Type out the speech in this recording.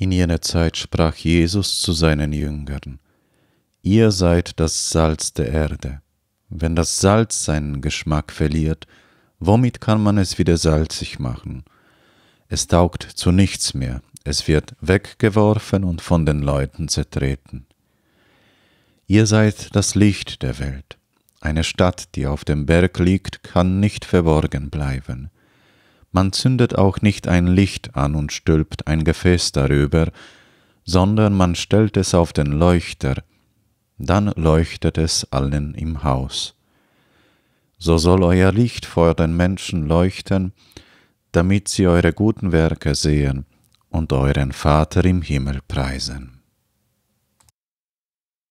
In jener Zeit sprach Jesus zu seinen Jüngern, Ihr seid das Salz der Erde. Wenn das Salz seinen Geschmack verliert, womit kann man es wieder salzig machen? Es taugt zu nichts mehr, es wird weggeworfen und von den Leuten zertreten. Ihr seid das Licht der Welt. Eine Stadt, die auf dem Berg liegt, kann nicht verborgen bleiben. Man zündet auch nicht ein Licht an und stülpt ein Gefäß darüber, sondern man stellt es auf den Leuchter, dann leuchtet es allen im Haus. So soll euer Licht vor den Menschen leuchten, damit sie eure guten Werke sehen und euren Vater im Himmel preisen.